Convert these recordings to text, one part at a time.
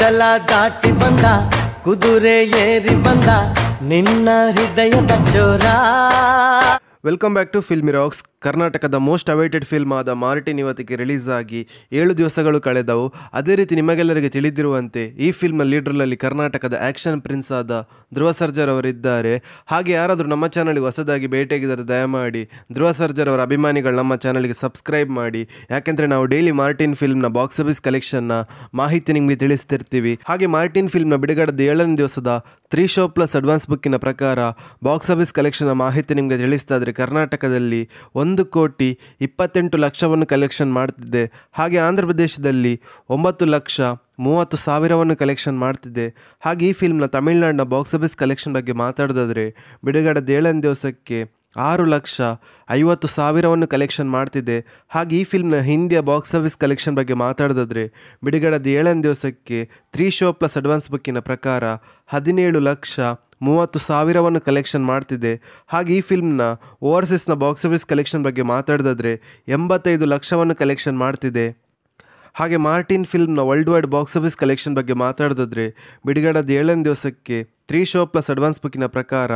ಕಲ ದಾಟಿ ಬಂದ ಕುದುರೆ ಏರಿ ಬಂದ ನಿನ್ನ ಹೃದಯದ ಚೋರ ವೆಲ್ಕಮ್ ಬ್ಯಾಕ್ ಟು ಫಿಲ್ಮಿರಾಕ್ಸ್ ಕರ್ನಾಟಕದ ಮೋಸ್ಟ್ ಅವೈಟೆಡ್ ಫಿಲ್ಮ್ ಆದ ಮಾರ್ಟಿನ್ ಇವತ್ತಿಗೆ ರಿಲೀಸ್ ಆಗಿ ಏಳು ದಿವಸಗಳು ಕಳೆದವು ಅದೇ ರೀತಿ ನಿಮಗೆಲ್ಲರಿಗೆ ತಿಳಿದಿರುವಂತೆ ಈ ಫಿಲ್ಮ್ ಲೀಡ್ರಲ್ಲಿ ಕರ್ನಾಟಕದ ಆ್ಯಕ್ಷನ್ ಪ್ರಿನ್ಸ್ ಆದ ಧ್ರುವ ಸರ್ಜರ್ ಅವರಿದ್ದಾರೆ ಹಾಗೆ ಯಾರಾದರೂ ನಮ್ಮ ಚಾನಲ್ಗೆ ಹೊಸದಾಗಿ ಭೇಟಿಯಾಗಿದ್ದರೆ ದಯಮಾಡಿ ಧ್ರುವ ಸರ್ಜರ್ ಅವರ ಅಭಿಮಾನಿಗಳು ನಮ್ಮ ಚಾನಲ್ಗೆ ಸಬ್ಸ್ಕ್ರೈಬ್ ಮಾಡಿ ಯಾಕೆಂದರೆ ನಾವು ಡೈಲಿ ಮಾರ್ಟಿನ್ ಫಿಲ್ಮ್ನ ಬಾಕ್ಸ್ ಆಫೀಸ್ ಕಲೆಕ್ಷನ್ನ ಮಾಹಿತಿ ನಿಮಗೆ ತಿಳಿಸ್ತಿರ್ತೀವಿ ಹಾಗೆ ಮಾರ್ಟಿನ್ ಫಿಲ್ಮ್ನ ಬಿಡುಗಡೆದ ಏಳನೇ ದಿವಸದ ತ್ರೀ ಶೋ ಪ್ಲಸ್ ಅಡ್ವಾನ್ಸ್ ಬುಕ್ಕಿನ ಪ್ರಕಾರ ಬಾಕ್ಸ್ ಆಫೀಸ್ ಕಲೆಕ್ಷನ್ನ ಮಾಹಿತಿ ನಿಮಗೆ ತಿಳಿಸ್ತಾ ಇದ್ರೆ ಕರ್ನಾಟಕದಲ್ಲಿ ಒಂದು ಒಂದು ಕೋಟಿ ಇಪ್ಪತ್ತೆಂಟು ಲಕ್ಷವನ್ನು ಕಲೆಕ್ಷನ್ ಮಾಡ್ತಿದೆ ಹಾಗೆ ಆಂಧ್ರ ಪ್ರದೇಶದಲ್ಲಿ ಒಂಬತ್ತು ಲಕ್ಷ ಮೂವತ್ತು ಸಾವಿರವನ್ನು ಕಲೆಕ್ಷನ್ ಮಾಡ್ತಿದೆ ಹಾಗೆ ಈ ಫಿಲ್ಮ್ನ ತಮಿಳುನಾಡಿನ ಬಾಕ್ಸ್ ಆಫೀಸ್ ಕಲೆಕ್ಷನ್ ಬಗ್ಗೆ ಮಾತಾಡೋದಾದರೆ ಬಿಡುಗಡೆ ಏಳನೇ ದಿವಸಕ್ಕೆ ಆರು ಲಕ್ಷ ಐವತ್ತು ಸಾವಿರವನ್ನು ಕಲೆಕ್ಷನ್ ಮಾಡ್ತಿದೆ ಹಾಗೆ ಈ ಫಿಲ್ಮ್ನ ಹಿಂದಿಯ ಬಾಕ್ಸ್ ಆಫೀಸ್ ಕಲೆಕ್ಷನ್ ಬಗ್ಗೆ ಮಾತಾಡೋದಾದರೆ ಬಿಡುಗಡೆದ ಏಳನೇ ದಿವಸಕ್ಕೆ ತ್ರೀ ಶೋ ಪ್ಲಸ್ ಅಡ್ವಾನ್ಸ್ ಬುಕ್ಕಿನ ಪ್ರಕಾರ ಹದಿನೇಳು ಲಕ್ಷ ಮೂವತ್ತು ಸಾವಿರವನ್ನು ಕಲೆಕ್ಷನ್ ಮಾಡ್ತಿದೆ ಹಾಗೆ ಈ ಫಿಲ್ಮ್ನ ಓವರ್ಸೀಸ್ನ ಬಾಕ್ಸ್ ಆಫೀಸ್ ಕಲೆಕ್ಷನ್ ಬಗ್ಗೆ ಮಾತಾಡಿದ್ರೆ ಎಂಬತ್ತೈದು ಲಕ್ಷವನ್ನು ಕಲೆಕ್ಷನ್ ಮಾಡ್ತಿದೆ ಹಾಗೆ ಮಾರ್ಟಿನ್ ಫಿಲ್ಮ್ನ worldwide box office collection ಬಗ್ಗೆ ಮಾತಾಡಿದ್ರೆ ಬಿಡುಗಡೆದ ಏಳನೇ ದಿವಸಕ್ಕೆ ತ್ರೀ ಶೋ ಪ್ಲಸ್ ಅಡ್ವಾನ್ಸ್ ಬುಕ್ಕಿನ ಪ್ರಕಾರ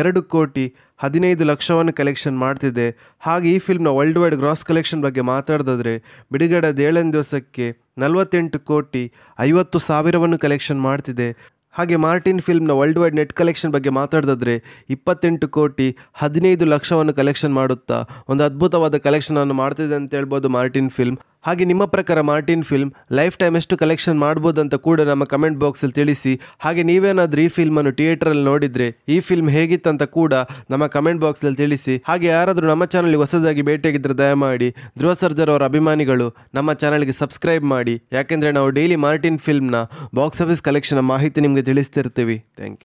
ಎರಡು ಕೋಟಿ ಹದಿನೈದು ಲಕ್ಷವನ್ನು ಕಲೆಕ್ಷನ್ ಮಾಡ್ತಿದೆ ಹಾಗೆ ಈ ಫಿಲ್ಮ್ನ ವರ್ಲ್ಡ್ ವೈಡ್ ಗ್ರಾಸ್ ಕಲೆಕ್ಷನ್ ಬಗ್ಗೆ ಮಾತಾಡಿದ್ರೆ ಬಿಡುಗಡೆದ ಏಳನೇ ದಿವಸಕ್ಕೆ ನಲವತ್ತೆಂಟು ಕೋಟಿ ಐವತ್ತು ಸಾವಿರವನ್ನು ಕಲೆಕ್ಷನ್ ಮಾಡ್ತಿದೆ ಹಾಗೆ ಮಾರ್ಟಿನ್ ಫಿಲ್ಮ್ನ ವರ್ಲ್ಡ್ ವೈಡ್ ನೆಟ್ ಕಲೆಕ್ಷನ್ ಬಗ್ಗೆ ಮಾತಾಡಿದ್ರೆ ಇಪ್ಪತ್ತೆಂಟು ಕೋಟಿ ಹದಿನೈದು ಲಕ್ಷವನ್ನು ಕಲೆಕ್ಷನ್ ಮಾಡುತ್ತಾ ಒಂದು ಅದ್ಭುತವಾದ ಕಲೆಕ್ಷನನ್ನು ಮಾಡ್ತಿದೆ ಅಂತ ಹೇಳ್ಬೋದು ಮಾರ್ಟಿನ್ ಫಿಲ್ಮ್ ಹಾಗೆ ನಿಮ್ಮ ಪ್ರಕಾರ ಮಾರ್ಟಿನ್ ಫಿಲ್ಮ್ ಲೈಫ್ ಟೈಮ್ ಎಷ್ಟು ಕಲೆಕ್ಷನ್ ಮಾಡ್ಬೋದು ಅಂತ ಕೂಡ ನಮ್ಮ ಕಮೆಂಟ್ ಬಾಕ್ಸಲ್ಲಿ ತಿಳಿಸಿ ಹಾಗೆ ನೀವೇನಾದರೂ ಈ ಫಿಲ್ಮನ್ನು ಥಿಯೇಟ್ರಲ್ಲಿ ನೋಡಿದರೆ ಈ ಫಿಲ್ಮ್ ಹೇಗಿತ್ತಂತ ಕೂಡ ನಮ್ಮ ಕಮೆಂಟ್ ಬಾಕ್ಸಲ್ಲಿ ತಿಳಿಸಿ ಹಾಗೆ ಯಾರಾದರೂ ನಮ್ಮ ಚಾನಲ್ಗೆ ಹೊಸದಾಗಿ ಭೇಟಿಯಾಗಿದ್ದರೆ ದಯಮಾಡಿ ಧ್ರುವ ಸರ್ಜರ್ ಅವರ ಅಭಿಮಾನಿಗಳು ನಮ್ಮ ಚಾನಲ್ಗೆ ಸಬ್ಸ್ಕ್ರೈಬ್ ಮಾಡಿ ಯಾಕೆಂದರೆ ನಾವು ಡೈಲಿ ಮಾರ್ಟಿನ್ ಫಿಲ್ಮ್ನ ಬಾಕ್ಸ್ ಆಫೀಸ್ ಕಲೆಕ್ಷನ್ ಮಾಹಿತಿ ನಿಮಗೆ ತಿಳಿಸ್ತಿರ್ತೀವಿ ಥ್ಯಾಂಕ್ ಯು